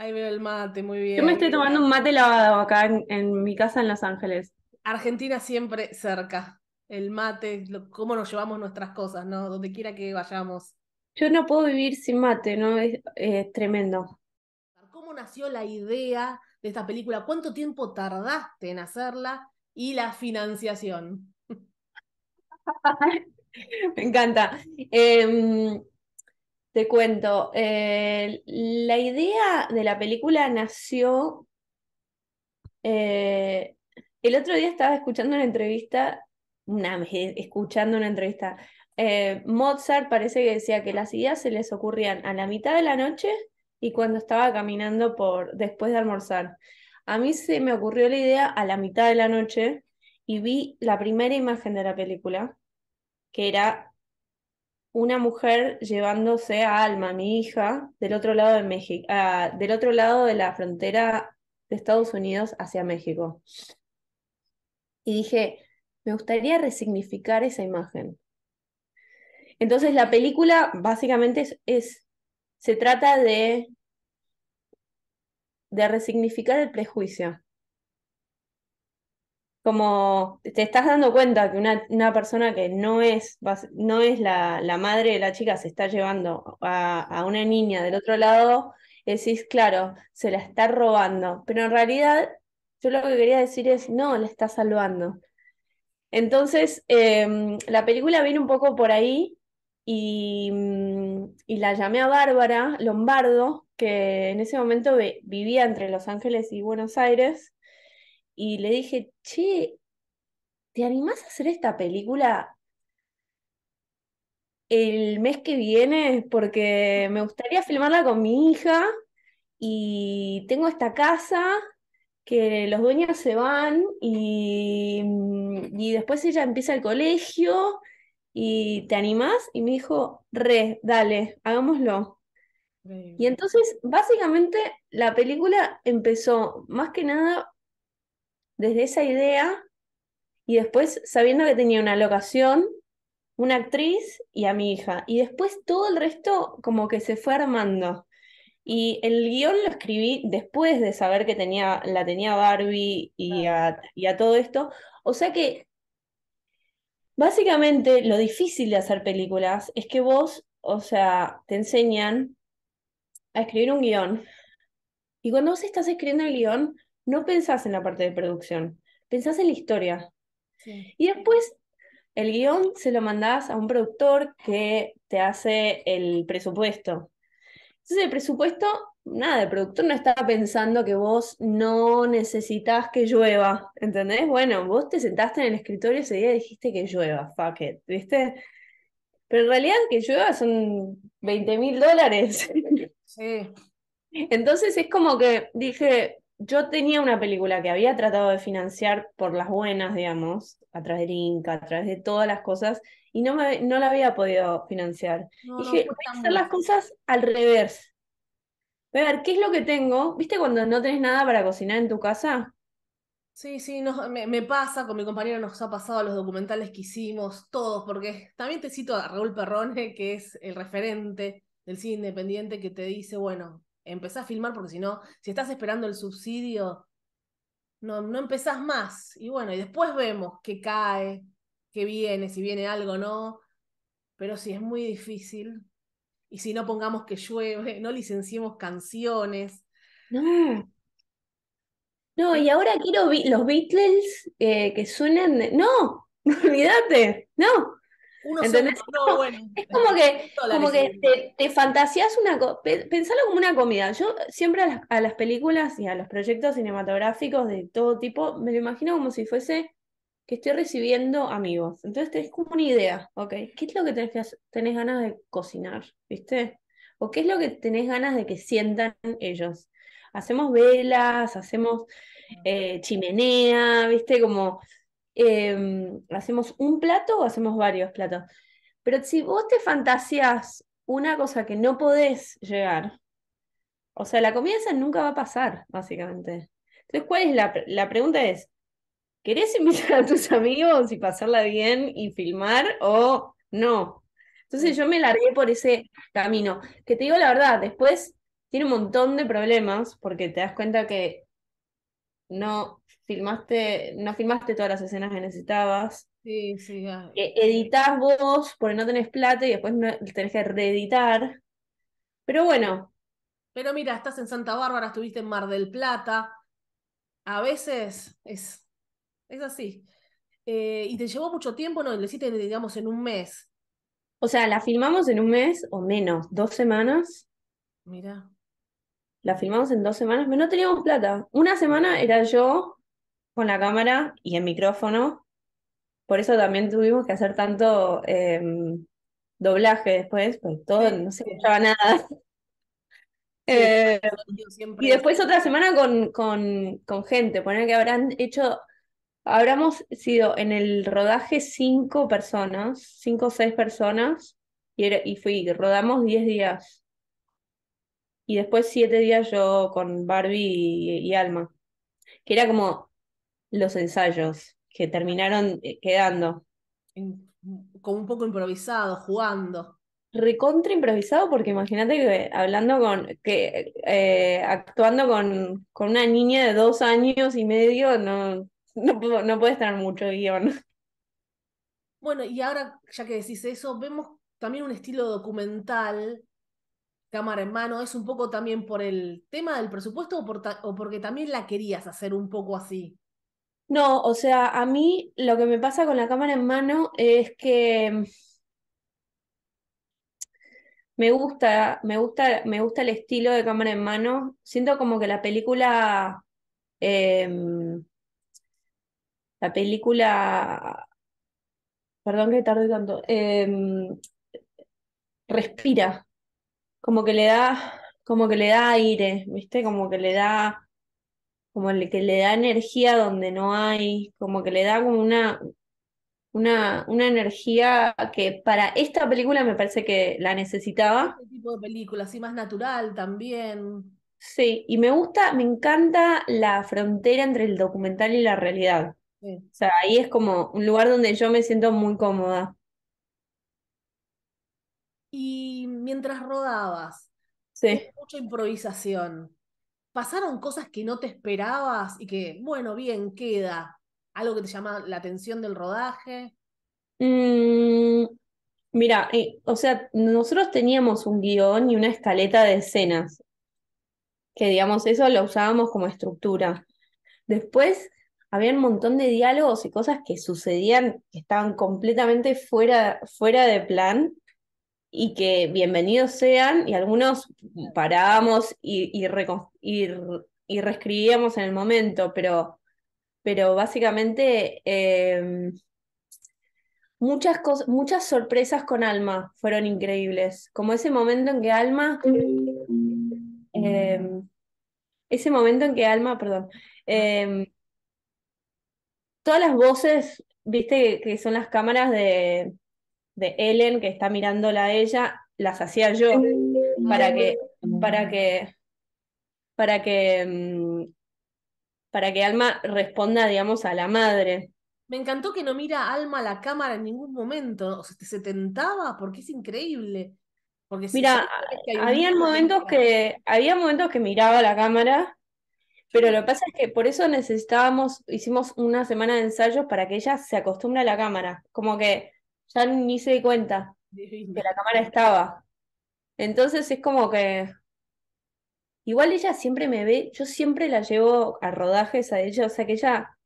Ahí veo el mate, muy bien. Yo me estoy tomando un mate lavado acá en, mi casa en Los Ángeles. Argentina siempre cerca. El mate, cómo nos llevamos nuestras cosas, ¿no? Donde quiera que vayamos. Yo no puedo vivir sin mate, ¿no? Es, es tremendo. ¿Cómo nació la idea de esta película? ¿Cuánto tiempo tardaste en hacerla? Y la financiación. me encanta. Eh, te cuento, eh, la idea de la película nació, eh, el otro día estaba escuchando una entrevista, una, escuchando una entrevista, eh, Mozart parece que decía que las ideas se les ocurrían a la mitad de la noche y cuando estaba caminando por después de almorzar. A mí se me ocurrió la idea a la mitad de la noche y vi la primera imagen de la película, que era una mujer llevándose a Alma, mi hija, del otro lado de México, ah, del otro lado de la frontera de Estados Unidos hacia México. Y dije, me gustaría resignificar esa imagen. Entonces la película básicamente es se trata de de resignificar el prejuicio como te estás dando cuenta que una, persona que no es, no es la, madre de la chica se está llevando a, una niña del otro lado, decís, claro, se la está robando, pero en realidad yo lo que quería decir es, no, la está salvando. Entonces, em, la película viene un poco por ahí y, mm, y, la llamé a Bárbara Lombardo, que en ese momento vivía entre Los Ángeles y Buenos Aires, y le dije, che, ¿te animás a hacer esta película el mes que viene? Porque me gustaría filmarla con mi hija y tengo esta casa que los dueños se van y, mm, después ella empieza el colegio y ¿te animás? Y me dijo, re, dale, hagámoslo. Y entonces, básicamente, la película empezó más que nada desde esa idea y después sabiendo que tenía una locación, una actriz y a mi hija. Y después todo el resto como que se fue armando. Y el guión lo escribí después de saber que tenía, la tenía Barbie y a, y a todo esto. O sea que básicamente lo difícil de hacer películas es que vos, o sea, te enseñan a escribir un guión. Y cuando vos estás escribiendo el guión, no pensás en la parte de producción, pensás en la historia. Y después el guión se lo mandás a un productor que te hace el presupuesto. Entonces el presupuesto, nada, el productor no está pensando que vos no necesitas que llueva, ¿entendés? Bueno, vos te sentaste en el escritorio ese día y dijiste que llueva, fuck it, ¿viste? Pero en realidad que llueva son 20 mil dólares. Sí. Entonces es como que dije, yo tenía una película que había tratado de financiar por las buenas, digamos, a través del Inca, a través de todas las cosas, y no, no la había podido financiar. dije, voy a hacer las cosas al revés. a ver, ¿qué es lo que tengo? ¿Viste cuando no tenés nada para cocinar en tu casa? Sí, sí, me, pasa, con mi compañero nos ha pasado los documentales que hicimos, todos, porque también te cito a Raúl Perrone, que es el referente del cine independiente, que te dice, bueno, Empezás a filmar porque si no, si estás esperando el subsidio, no, no empezás más. Y bueno, y después vemos qué cae, qué viene, si viene algo o no. Pero si es muy difícil. Y si no pongamos que llueve, no licenciemos canciones. Mm. No. No, eh, y ahora quiero los Beatles eh, que suenan. ¡No! ¡Olvídate! ¡No! es como que, te, fantaseás una pensalo como una comida. Yo siempre a las, películas y a los proyectos cinematográficos de todo tipo me lo imagino como si fuese que estoy recibiendo amigos. Entonces tenés como una idea, ¿ok? ¿Qué es lo que tenés, ganas de cocinar? ¿Viste? ¿O qué es lo que tenés ganas de que sientan ellos? Hacemos velas, hacemos eh, chimenea, ¿viste? Como Em, ¿hacemos un plato o hacemos varios platos? Pero si vos te fantaseás una cosa que no podés llegar, o sea, la comida esa nunca va a pasar, básicamente. Entonces, ¿cuál es la, la pregunta? Es, ¿querés invitar a tus amigos y pasarla bien y filmar o no? Entonces yo me largué por ese camino, que te digo la verdad, después tiene un montón de problemas porque te das cuenta que no, filmaste, no filmaste todas las escenas que necesitabas. Sí, sí. Ya. E, vos porque no tenés plata y después tenés que reeditar. Pero bueno. Pero mira, estás en Santa Bárbara, estuviste en Mar del Plata. A veces es, es así. Eh, y te llevó mucho tiempo, ¿no? Lo hiciste, digamos, en un mes. O sea, la filmamos en un mes o menos, dos semanas. Mira. La filmamos en dos semanas, pero no teníamos plata. Una semana era yo con la cámara y el micrófono. Por eso también tuvimos que hacer tanto em, doblaje después, pues todo, no se escuchaba nada. Eh, y después otra semana con, con, gente, poner que habrán hecho, habríamos sido en el rodaje cinco personas, cinco o seis personas, y, fui, rodamos diez días. Y después siete días yo con Barbie y Alma, que era como los ensayos que terminaron eh, quedando? Como un poco improvisado, jugando. Recontra improvisado, porque imagínate que hablando con, que eh, actuando con, con, una niña de dos años y medio, no, no, no puedes tener mucho guión. Bueno, y ahora, ya que decís eso, vemos también un estilo documental, cámara en mano, ¿es un poco también por el tema del presupuesto o porque también la querías hacer un poco así? No, o sea, a mí lo que me pasa con la cámara en mano es que me gusta, me gusta, me gusta el estilo de cámara en mano. Siento como que la película, em, la película, perdón que tarde tanto, em, respira, como que le da, como que le da aire, viste, como que le da como el que le da energía donde no hay, como que le da como una, una, una energía que para esta película me parece que la necesitaba. Este tipo de película, así más natural también. Sí, y me gusta, me encanta la frontera entre el documental y la realidad. O sea, ahí es como un lugar donde yo me siento muy cómoda. Y mientras rodabas, sí. mucha improvisación pasaron cosas que no te esperabas y que, bueno, bien, queda? ¿Algo que te llama la atención del rodaje? Mm, mira, eh, o sea, nosotros teníamos un guión y una escaleta de escenas, que digamos, eso lo usábamos como estructura. Después había un montón de diálogos y cosas que sucedían, que estaban completamente fuera, fuera de plan, y que bienvenidos sean, y algunos parábamos y, y, y, y reescribíamos en el momento, pero, pero básicamente em, muchas, muchas sorpresas con Alma fueron increíbles, como ese momento en que Alma... Em, ese momento en que Alma, perdón, em, todas las voces, viste que son las cámaras de, de Ellen que está mirándola a ella, las hacía yo para que, para que para que, mm, para que Alma responda, digamos, a la madre. Me encantó que no mira Alma a la cámara en ningún momento. O sea, se tentaba porque es increíble. Porque mira, había momentos que había momentos que miraba a la cámara, pero lo que pasa es que por eso necesitábamos, hicimos una semana de ensayos para que ella se acostumbre a la cámara, como que ya ni se di cuenta que la cámara estaba. Entonces es como que Igual ella siempre me ve, yo siempre la llevo a rodajes a ella, o sea que ella,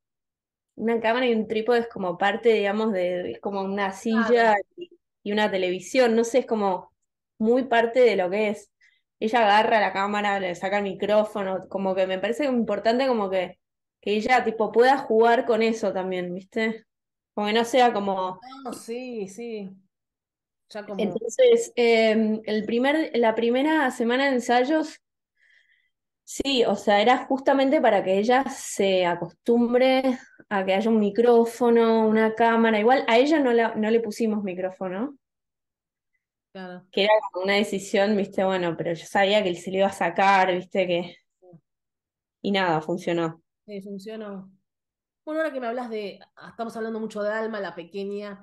una cámara y un trípode es como parte, digamos, de, es como una silla y, una televisión, no sé, es como muy parte de lo que es. Ella agarra la cámara, le saca el micrófono, como que me parece importante como que, que ella tipo pueda jugar con eso también, ¿viste? Como que no sea como... No, ah, sí, sí. Ya Entonces, em, el primer, la primera semana de ensayos Sí, o sea, era justamente para que ella se acostumbre a que haya un micrófono, una cámara. Igual a ella no, la, no le pusimos micrófono. Claro. Que era una decisión, viste, bueno, pero yo sabía que se le iba a sacar, viste, que. Y nada, funcionó. Sí, funcionó. Bueno, ahora que me hablas de. Ah, estamos hablando mucho de Alma, la pequeña,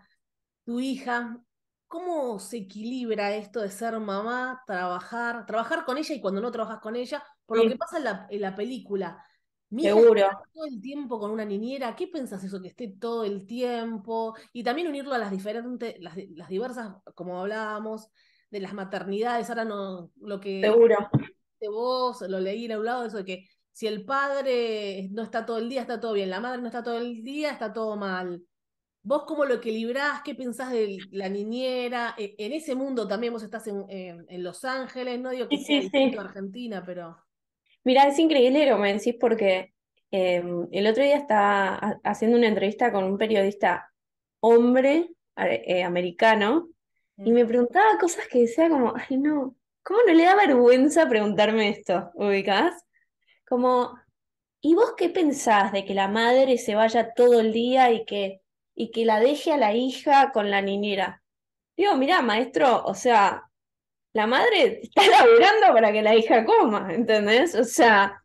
tu hija. ¿Cómo se equilibra esto de ser mamá, trabajar, trabajar con ella y cuando no trabajas con ella? por lo que pasa en la, película. Mi Seguro. todo el tiempo con una niñera, ¿qué pensás eso que esté todo el tiempo? Y también unirlo a las diferentes, las, diversas, como hablábamos, de las maternidades, ahora no, lo que... Seguro. De vos, lo leí en un lado, eso de que si el padre no está todo el día, está todo bien, la madre no está todo el día, está todo mal. ¿Vos cómo lo equilibrás? ¿Qué pensás de la niñera? E, en ese mundo también vos estás en, Los Ángeles, no digo que sí, sea Argentina, pero... Mira, es increíble lo que me decís porque em, el otro día estaba haciendo una entrevista con un periodista hombre eh, americano y mm. me preguntaba cosas que decía como, ay no, ¿cómo no le da vergüenza preguntarme esto? ¿Ubicás? Como, ¿y vos qué pensás de que la madre se vaya todo el día y que, y que la deje a la hija con la niñera? Digo, mira, maestro, o sea, la madre está laburando para que la hija coma, ¿entendés? O sea,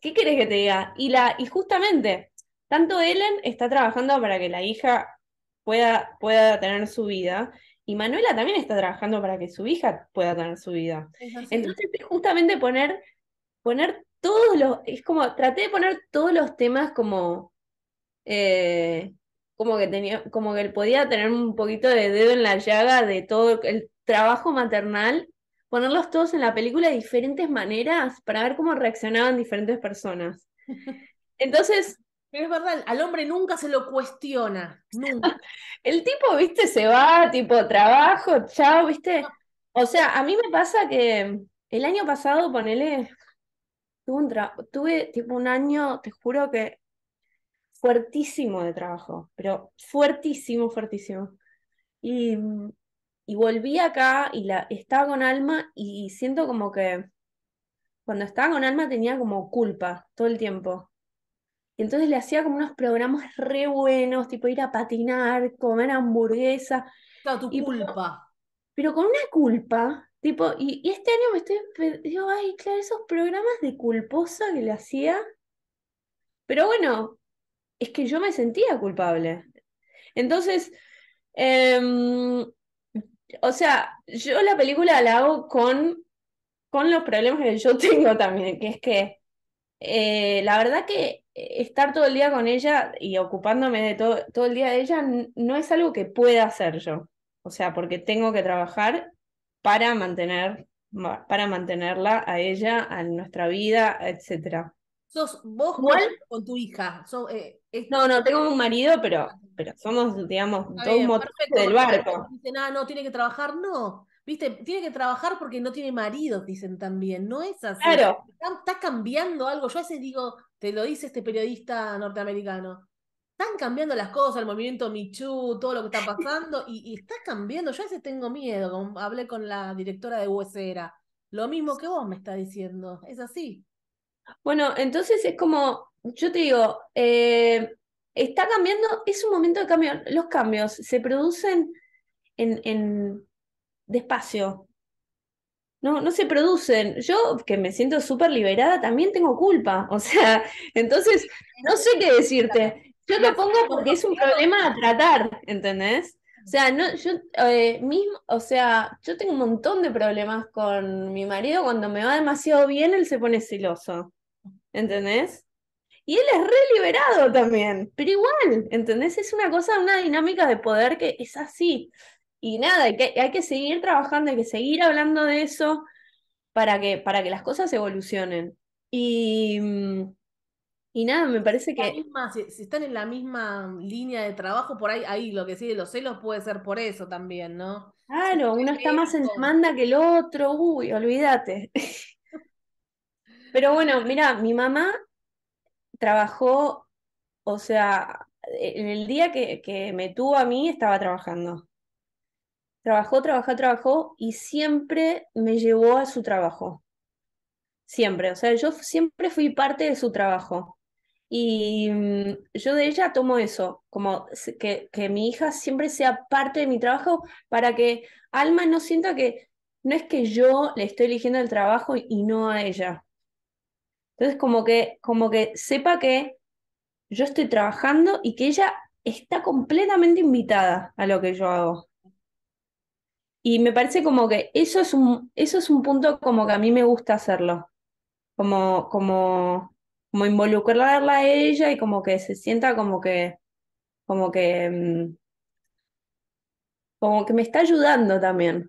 ¿qué querés que te diga? Y, la, y justamente, tanto Ellen está trabajando para que la hija pueda, pueda tener su vida, y Manuela también está trabajando para que su hija pueda tener su vida. Entonces, justamente poner, poner todos los, es como, traté de poner todos los temas como, eh, como que tenía, como que él podía tener un poquito de dedo en la llaga de todo el trabajo maternal, ponerlos todos en la película de diferentes maneras para ver cómo reaccionaban diferentes personas. Entonces... es verdad, al hombre nunca se lo cuestiona, nunca. El tipo, viste, se va, tipo, trabajo, chao, viste. O sea, a mí me pasa que el año pasado, ponele, tuve, un tuve tipo un año, te juro que fuertísimo de trabajo, pero fuertísimo, fuertísimo. Y y volví acá y la, estaba con Alma y siento como que cuando estaba con Alma tenía como culpa todo el tiempo. Y entonces le hacía como unos programas re buenos, tipo ir a patinar, comer hamburguesa. tu culpa. Pero, con una culpa, tipo, y, este año me estoy, digo, ay, claro, esos programas de culposa que le hacía. Pero bueno, es que yo me sentía culpable. Entonces, em, o sea, yo la película la hago con, con los problemas que yo tengo también, que es que eh, la verdad que eh, estar todo el día con ella y ocupándome de todo, todo el día de ella no es algo que pueda hacer yo. O sea, porque tengo que trabajar para mantener para mantenerla a ella, a nuestra vida, etcétera. Sos vos con, tu hija. Eh, no, no, tengo un marido, pero, pero somos, digamos, todo del barco. Dicen, ah, no, tiene que trabajar, no. Viste, tiene que trabajar porque no tiene marido dicen también. No es así. Claro. Está, cambiando algo. Yo a veces digo, te lo dice este periodista norteamericano están cambiando las cosas, el movimiento Michu, todo lo que está pasando, y, está cambiando. Yo a veces tengo miedo, hablé con la directora de Huesera. Lo mismo que vos me está diciendo, es así. Bueno, entonces es como, yo te digo, eh, está cambiando, es un momento de cambio. Los cambios se producen en, en despacio. No, no se producen. Yo, que me siento súper liberada, también tengo culpa. O sea, entonces, no sé qué decirte. Yo te pongo porque es un problema a tratar, ¿entendés? O sea, no, yo eh, mismo, o sea, yo tengo un montón de problemas con mi marido. Cuando me va demasiado bien, él se pone celoso. ¿entendés? Y él es re liberado también, pero igual, ¿entendés? Es una cosa, una dinámica de poder que es así. Y nada, hay que, seguir trabajando, hay que seguir hablando de eso para que, para que las cosas evolucionen. Y, mm, y nada, me parece que... si, están en la misma línea de trabajo, por ahí, ahí lo que sigue los celos puede ser por eso también, ¿no? Claro, uno está más en demanda que el otro, uy, olvídate. Pero bueno, mira, mi mamá trabajó, o sea, en el día que, me tuvo a mí estaba trabajando. Trabajó, trabajó, trabajó y siempre me llevó a su trabajo. Siempre, o sea, yo siempre fui parte de su trabajo. Y mm, yo de ella tomo eso, como que, que, mi hija siempre sea parte de mi trabajo para que Alma no sienta que no es que yo le estoy eligiendo el trabajo y no a ella. Entonces, como que, como que sepa que yo estoy trabajando y que ella está completamente invitada a lo que yo hago. Y me parece como que eso es un, eso es un punto como que a mí me gusta hacerlo. Como, como, como involucrarla a ella y como que se sienta como que, como que, mm, como que me está ayudando también.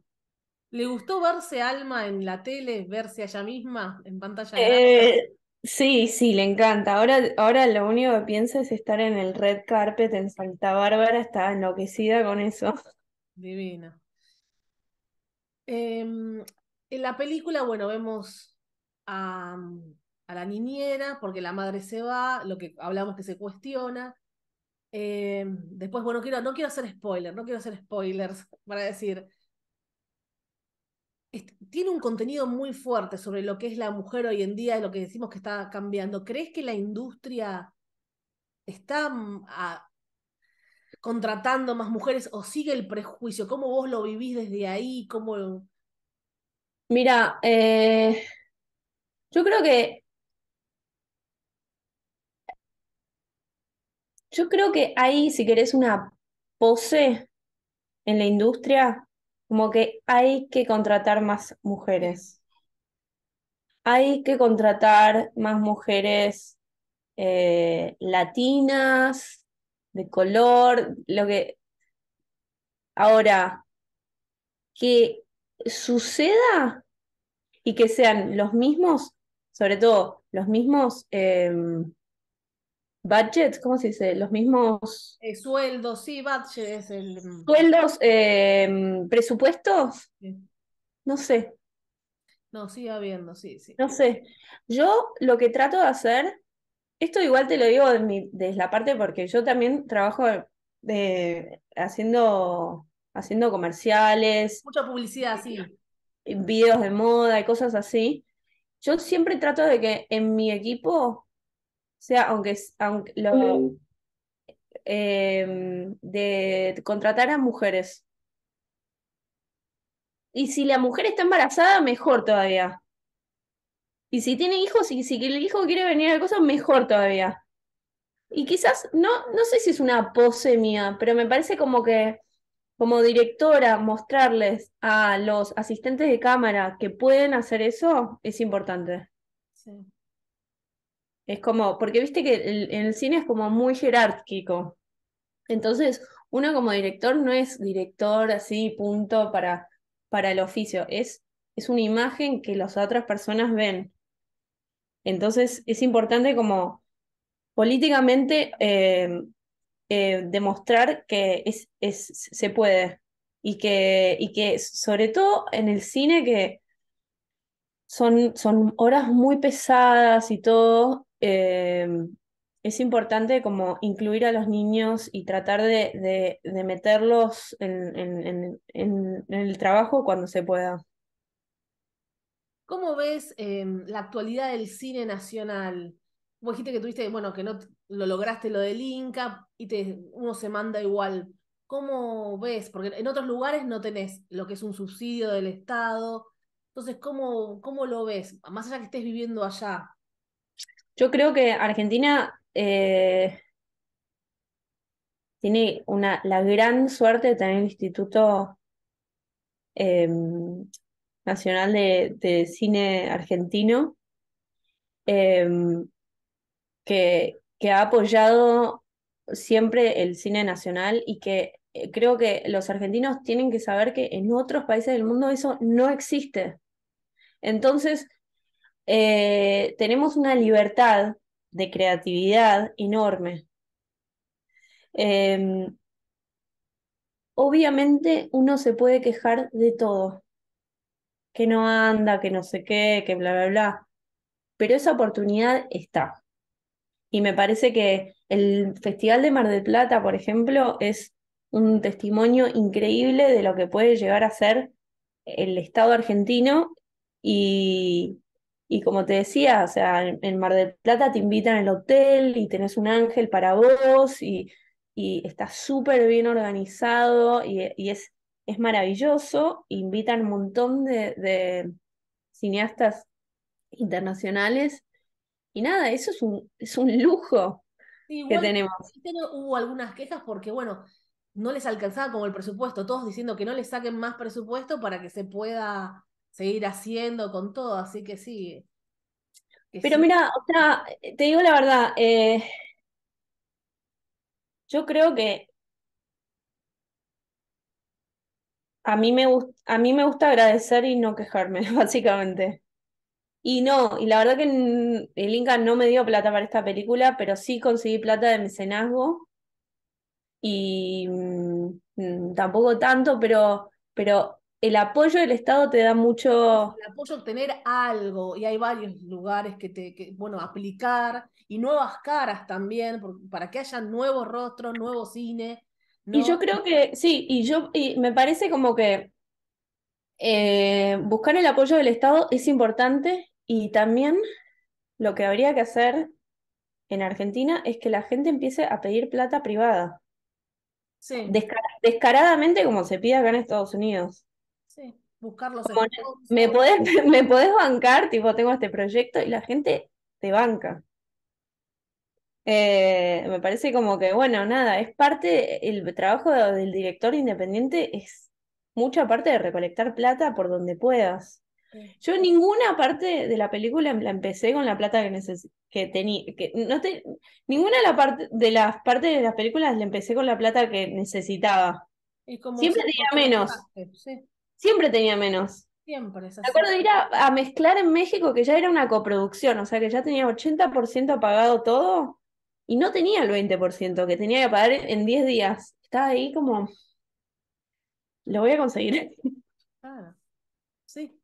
¿Le gustó verse Alma en la tele, verse a ella misma en pantalla? Eh, Sí, sí, le encanta. Ahora, ahora lo único que piensa es estar en el red carpet en Santa Bárbara, está enloquecida con eso. divino em, en la película, bueno, vemos mm, a, la niñera, porque la madre se va, lo que hablamos que se cuestiona. Em, después, bueno, quiero, no quiero hacer spoilers, no quiero hacer spoilers para decir, tiene un contenido muy fuerte sobre lo que es la mujer hoy en día, y lo que decimos que está cambiando. ¿Crees que la industria está mm, contratando más mujeres o sigue el prejuicio? ¿Cómo vos lo vivís desde ahí? ¿Cómo... Mira, eh, yo creo que... Yo creo que hay, si querés, una pose en la industria como que hay que contratar más mujeres. Hay que contratar más mujeres eh, latinas, de color, lo que... Ahora, que suceda y que sean los mismos, sobre todo los mismos... Em, budgets, ¿cómo se dice? Los mismos... Eh, sueldos, sí, budgets. El... Mm, sueldos, em, presupuestos. No sé. No, sigue habiendo, sí, sí. No sé. Yo lo que trato de hacer, esto igual te lo digo de mi, desde la parte porque yo también trabajo de, eh, haciendo, haciendo comerciales. Mucha publicidad, sí. Videos de moda y cosas así. Yo siempre trato de que en mi equipo sea, aunque, aunque lo, eh, de contratar a mujeres. Y si la mujer está embarazada, mejor todavía. Y si tiene hijos y si el hijo quiere venir la cosa, mejor todavía. Y quizás, no, no sé si es una pose mía, pero me parece como que como directora mostrarles a los asistentes de cámara que pueden hacer eso es importante. Sí. Es como, porque viste que el, el cine es como muy jerárquico. Entonces, uno como director no es director así, punto, para, para el oficio. Es, es una imagen que las otras personas ven. Entonces, es importante como políticamente em, eh, demostrar que es, es, se puede y que, y que sobre todo en el cine que son, son horas muy pesadas y todo, Em, es importante como incluir a los niños y tratar de, de, meterlos en, en, el trabajo cuando se pueda. ¿Cómo ves em, la actualidad del cine nacional? Vos dijiste que tuviste, bueno, que no lo lograste lo del Inca y uno se manda igual. ¿Cómo ves? Porque en otros lugares no tenés lo que es un subsidio del Estado. Entonces, ¿cómo, cómo lo ves? Más allá que estés viviendo allá, yo creo que Argentina eh, tiene una, la gran suerte de tener el Instituto eh, Nacional de, Cine Argentino, eh, que, que ha apoyado siempre el cine nacional y que creo que los argentinos tienen que saber que en otros países del mundo eso no existe. Entonces, eh, tenemos una libertad de creatividad enorme. Em, obviamente uno se puede quejar de todo, que no anda, que no sé qué, que bla, bla, bla, pero esa oportunidad está. Y me parece que el Festival de Mar del Plata, por ejemplo, es un testimonio increíble de lo que puede llegar a ser el Estado argentino y, y como te decía, o sea, en, Mar del Plata te invitan al hotel y tenés un ángel para vos y, y está súper bien organizado y, e, es, es, maravilloso. Invitan un montón de, cineastas internacionales y nada, eso es un, es un lujo que tenemos. hubo algunas quejas porque, bueno, no les alcanzaba como el presupuesto, todos diciendo que no les saquen más presupuesto para que se pueda seguir haciendo con todo, así que sí. Pero mira, eh, te digo la verdad, eh, yo creo que a mí, me a mí me gusta agradecer y no quejarme, básicamente. Y no, y la verdad que el Inca no me dio plata para esta película, pero sí conseguí plata de mecenazgo. Y mm, mm, tampoco tanto, pero, pero el apoyo del Estado te da mucho... El apoyo a obtener algo, y hay varios lugares que te, bueno, aplicar, y nuevas caras también, para que haya nuevos rostros, nuevos cine. Y yo creo que, sí, y yo y me parece como que eh, buscar el apoyo del Estado es importante, y también lo que habría que hacer en Argentina es que la gente empiece a pedir plata privada. Sí. descaradamente como se pide acá en Estados Unidos buscar ¿me, podés, ¿Me bancar? Tipo, tengo este proyecto y la gente te banca. Eh, me parece como que, bueno, nada, es parte, el trabajo del director independiente es mucha parte de recolectar plata por donde puedas. Yo ninguna parte de la película la empecé con la plata que, tenía, que no ninguna de, la parte de las partes de las películas la empecé con la plata que necesitaba. Siempre tenía menos. sí. Siempre tenía menos. Siempre. Me acuerdo de ir a, mezclar en México, que ya era una coproducción, o sea que ya tenía 80% pagado todo y no tenía el 20% que tenía que pagar en 10 días. Estaba ahí como. Lo voy a conseguir. Claro, sí.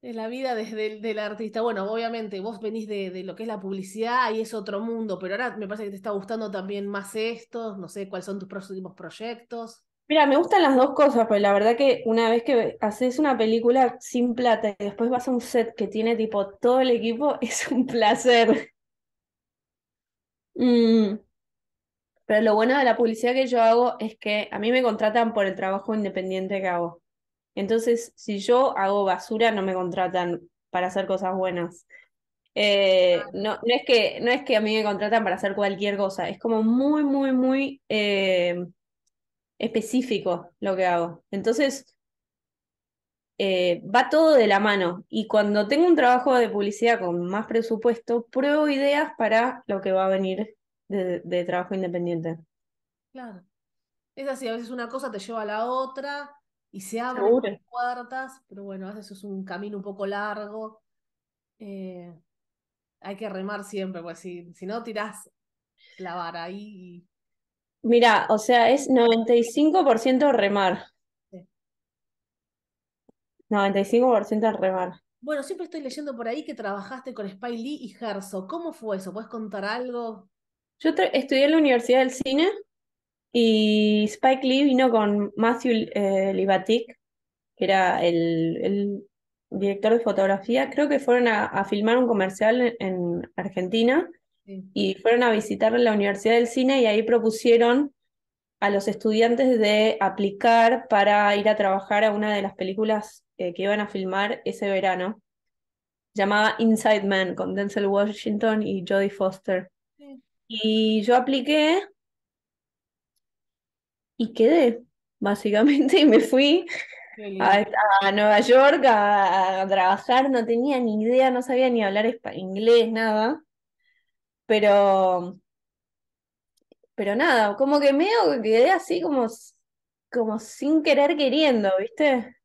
Es la vida desde el del artista. Bueno, obviamente vos venís de, de, lo que es la publicidad y es otro mundo, pero ahora me parece que te está gustando también más esto. No sé cuáles son tus próximos proyectos. Mira, me gustan las dos cosas, pero pues la verdad que una vez que haces una película sin plata y después vas a un set que tiene tipo todo el equipo, es un placer. Mm. Pero lo bueno de la publicidad que yo hago es que a mí me contratan por el trabajo independiente que hago. Entonces, si yo hago basura, no me contratan para hacer cosas buenas. Eh, ah. no, no, es que, no es que a mí me contratan para hacer cualquier cosa, es como muy, muy, muy eh, específico lo que hago. Entonces, eh, va todo de la mano. Y cuando tengo un trabajo de publicidad con más presupuesto, pruebo ideas para lo que va a venir de, trabajo independiente. Claro. Es así, a veces una cosa te lleva a la otra y se abren las puertas, pero bueno, a veces es un camino un poco largo. Eh, hay que remar siempre, pues si, si no tirás la vara ahí y Mira, o sea, es 95% remar. 95% remar. Bueno, siempre estoy leyendo por ahí que trabajaste con Spike Lee y Gerso, ¿Cómo fue eso? ¿Puedes contar algo? Yo estudié en la Universidad del Cine y Spike Lee vino con Matthew eh, Libatic, que era el, director de fotografía. Creo que fueron a, filmar un comercial en Argentina y fueron a visitar la Universidad del Cine y ahí propusieron a los estudiantes de aplicar para ir a trabajar a una de las películas eh, que iban a filmar ese verano, llamada Inside Man, con Denzel Washington y Jodie Foster. Y yo apliqué y quedé, básicamente, y me fui a, Nueva York a, trabajar, no tenía ni idea, no sabía ni hablar inglés, nada. Pero, pero nada, como que medio quedé así como, como sin querer queriendo, ¿viste?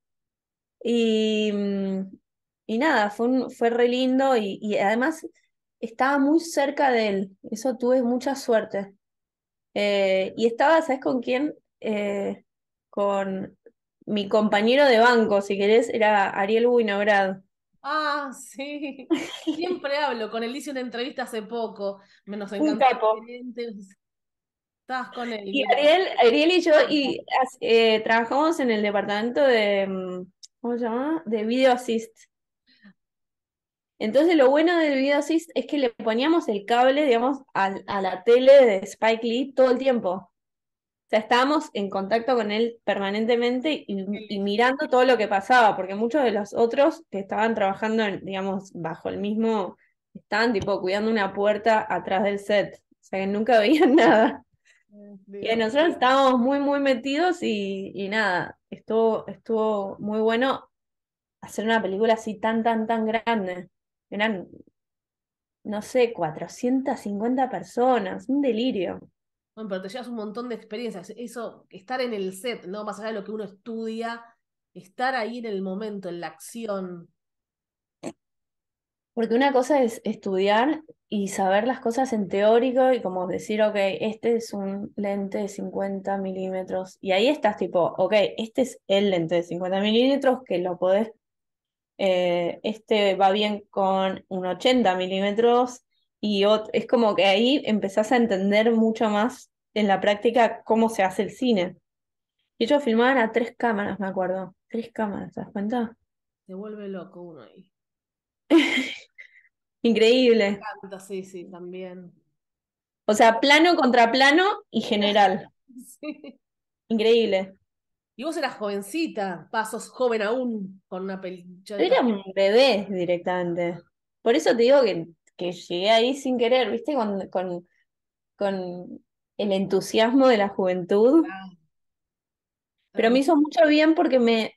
Y, mm, y nada, fue, un, fue re lindo y, además estaba muy cerca de él, eso tuve mucha suerte. Eh, y estaba, ¿sabes con quién? Eh, con mi compañero de banco, si querés, era Ariel Winograd. Ah, sí. Siempre hablo con él. Hice una entrevista hace poco. Me nos encantó. Estabas con él. Y Ariel, y yo y, eh, trabajamos en el departamento de. Mm, ¿Cómo se llama? De Video Assist. Entonces, lo bueno del Video Assist es que le poníamos el cable, digamos, a la tele de Spike Lee todo el tiempo estábamos en contacto con él permanentemente y, mirando todo lo que pasaba, porque muchos de los otros que estaban trabajando, digamos, bajo el mismo, estaban tipo cuidando una puerta atrás del set, o sea que nunca veían nada. Y nosotros estábamos muy, muy metidos y, nada, estuvo, estuvo muy bueno hacer una película así tan, tan, tan grande. Eran, no sé, 450 personas, un delirio. Bueno, pero te llevas un montón de experiencias. Eso, estar en el set, ¿no? Más allá de lo que uno estudia, estar ahí en el momento, en la acción. Porque una cosa es estudiar y saber las cosas en teórico y como decir, ok, este es un lente de 50 milímetros. Y ahí estás tipo, ok, este es el lente de 50 milímetros que lo podés, eh, este va bien con un 80 milímetros. Y es como que ahí empezás a entender mucho más en la práctica cómo se hace el cine. Y ellos filmaban a tres cámaras, me acuerdo. Tres cámaras, ¿te das cuenta? Se vuelve loco uno ahí. Increíble. Me encanta, sí, sí, también. O sea, plano contra plano y general. Increíble. Y vos eras jovencita, pasos joven aún con una película. Yo era un bebé directamente. Por eso te digo que, que llegué ahí sin querer, ¿viste? con el entusiasmo de la juventud. Pero me hizo mucho bien porque me,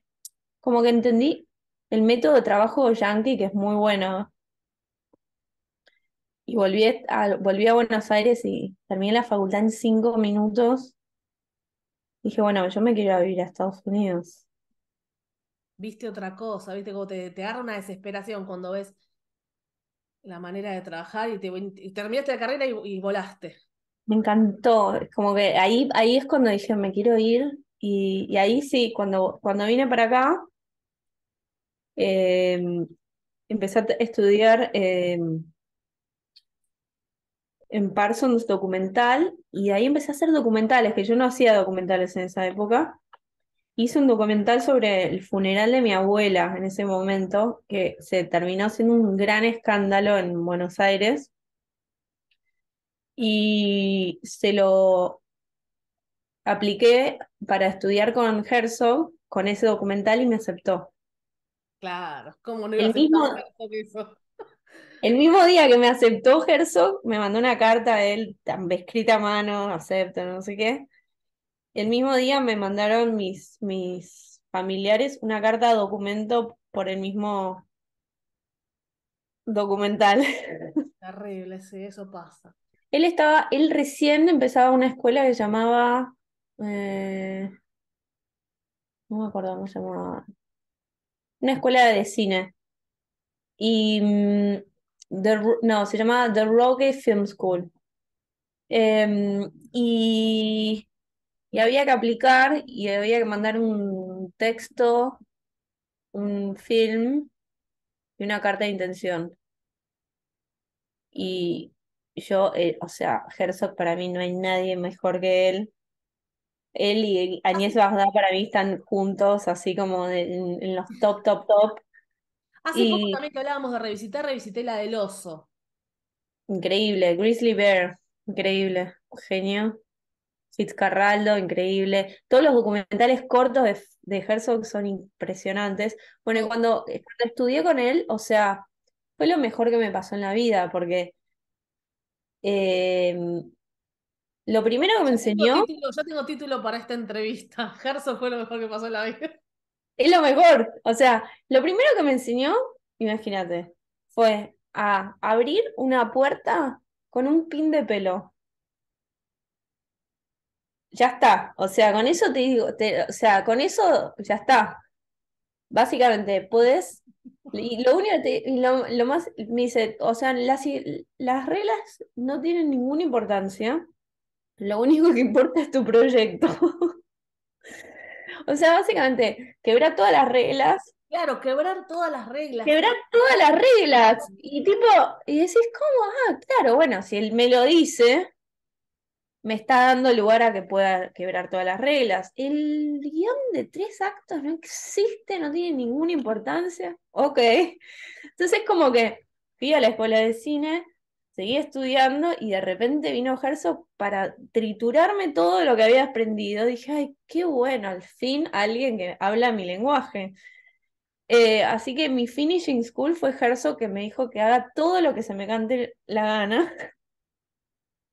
como que entendí el método de trabajo yankee, que es muy bueno. Y volví a, volví a Buenos Aires y terminé la facultad en cinco minutos. Dije, bueno, yo me quiero vivir a Estados Unidos. Viste otra cosa, viste, cómo te, te agarra una desesperación cuando ves la manera de trabajar y, terminaste la carrera y volaste. Me encantó, como que ahí, ahí es cuando dije, me quiero ir. Y, ahí sí, cuando, cuando vine para acá, em, empecé a estudiar em, en Parsons documental y ahí empecé a hacer documentales, que yo no hacía documentales en esa época. Hice un documental sobre el funeral de mi abuela en ese momento, que se terminó siendo un gran escándalo en Buenos Aires y se lo apliqué para estudiar con Herzog, con ese documental, y me aceptó. Claro, como no iba el, mismo, eso? el mismo día que me aceptó Herzog, me mandó una carta a él, escrita a mano, acepto, no sé qué. El mismo día me mandaron mis, mis familiares una carta de documento por el mismo documental. Terrible, sí, eso pasa. Él estaba, él recién empezaba una escuela que llamaba. Eh, no me acuerdo cómo se llamaba. Una escuela de cine. Y. Mm, no, se llamaba The Rogue Film School. Em, y, y había que aplicar y había que mandar un texto, un film y una carta de intención. Y yo, eh, o sea, Herzog para mí no hay nadie mejor que él. Él y Agnès Varda para mí están juntos, así como en, los top, top, top. Hace poco también que hablábamos de revisitar, revisité la del oso. Increíble, Grizzly Bear, increíble, genio. Fitzcarraldo, increíble. Todos los documentales cortos de, Herzog son impresionantes. Bueno, cuando estudié con él, o sea, fue lo mejor que me pasó en la vida, porque Em, lo primero que me enseñó. yo tengo título para esta entrevista. Gerso fue lo mejor que pasó en la vida. Es lo mejor. O sea, lo primero que me enseñó, imagínate, fue a abrir una puerta con un pin de pelo. Ya está. O sea, con eso te digo, o sea, con eso ya está. Básicamente, puedes. Y lo único que lo, más. Me dice, o sea, las, las reglas no tienen ninguna importancia. Lo único que importa es tu proyecto. o sea, básicamente, quebrar todas las reglas. Claro, quebrar todas las reglas. Quebrar todas las reglas. Y tipo, y decís, ¿cómo? Ah, claro, bueno, si él me lo dice, me está dando lugar a que pueda quebrar todas las reglas. El guión de tres actos no existe, no tiene ninguna importancia. Ok. Entonces como que fui a la escuela de cine, seguí estudiando y de repente vino Herzog para triturarme todo lo que había aprendido. Dije, ay, qué bueno, al fin alguien que habla mi lenguaje. Eh, así que mi finishing school fue Herzog que me dijo que haga todo lo que se me cante la gana.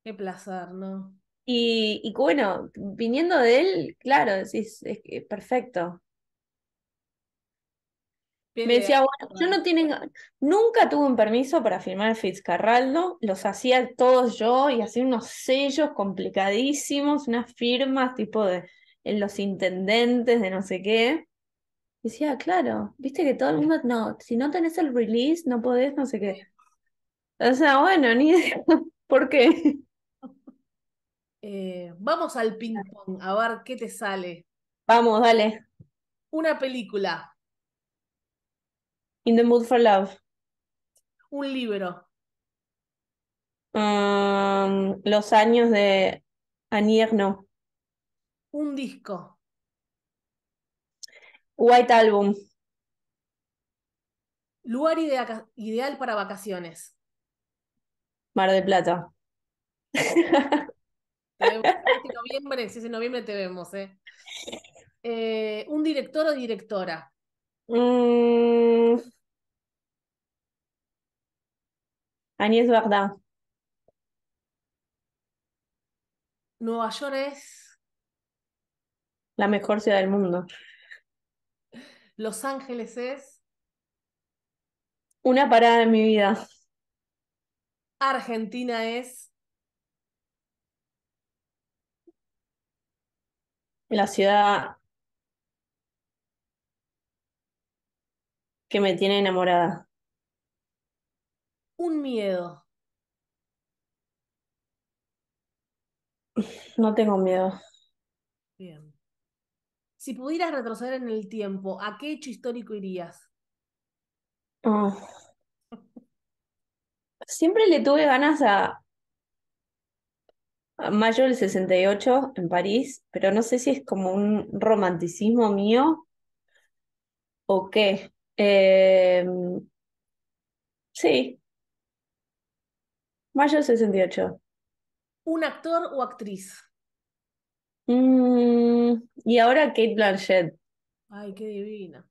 Qué placer, ¿no? Y, bueno, viniendo de él, claro, es, perfecto. Me decía, bueno, yo no tienen, nunca tuve un permiso para firmar Fitzcarraldo, los hacía todos yo y hacía unos sellos complicadísimos, unas firmas tipo de en los intendentes de no sé qué. decía, claro, viste que todo el mundo, no, si no tenés el release, no podés, no sé qué. O sea, bueno, ni idea. ¿Por qué? Eh, vamos al ping-pong, a ver qué te sale. Vamos, dale. Una película. In the Mood for Love. Un libro. Um, los años de Anierno. Un disco. White Album. Lugar ideal para vacaciones. Mar de Plata. Te vemos noviembre, si noviembre te vemos, eh. ¿eh? un director o directora? Mm. Agnès Nueva York es. La mejor ciudad del mundo. Los Ángeles es. Una parada en mi vida. Argentina es. la ciudad que me tiene enamorada. Un miedo. No tengo miedo. Bien. Si pudieras retroceder en el tiempo, ¿a qué hecho histórico irías? Ah. Siempre le tuve ganas a, Ah, mayo del 68 en París, pero no sé si es como un romanticismo mío o qué. Em, sí. Mayo del 68. ¿Un actor o actriz? Mm, y ahora Kate Blanchett. Ay, qué divina.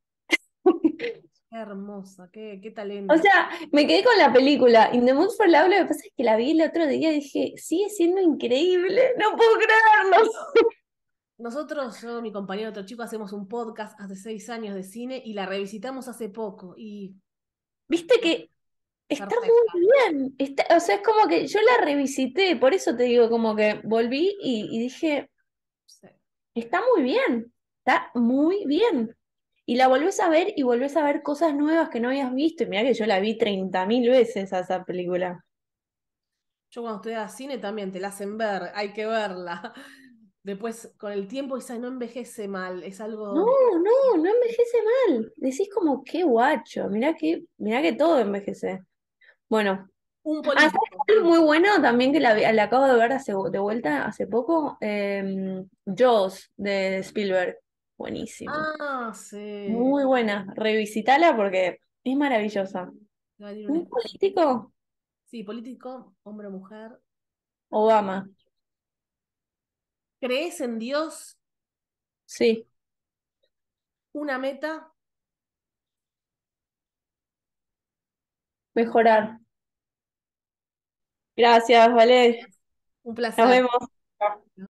Qué hermosa, qué, talento. O sea, me quedé con la película In the Moon for Love, lo que pasa es que la vi el otro día y dije, sigue siendo increíble, no puedo creerlo. Nosotros, yo, mi compañero otro chico, hacemos un podcast hace seis años de cine y la revisitamos hace poco y... Viste que está muy bien, o sea, es como que yo la revisité, por eso te digo, como que volví y, dije, está muy bien, está muy bien. Y la volvés a ver y volvés a ver cosas nuevas que no habías visto. Y mira que yo la vi 30.000 veces a esa película. Yo cuando a cine también te la hacen ver, hay que verla. Después, con el tiempo, esa no envejece mal, es algo... No, no, no envejece mal. Decís como, qué guacho, mirá que, que todo envejece. Bueno. Un ah, muy bueno también que la, acabo de ver de vuelta hace poco, eh, de Spielberg. Buenísimo. Ah, sí. Muy buena. Revisitala porque es maravillosa. ¿Un político? Sí, político, hombre o mujer. Obama. ¿Crees en Dios? Sí. ¿Una meta? Mejorar. Gracias, Vale. Un placer. Nos vemos.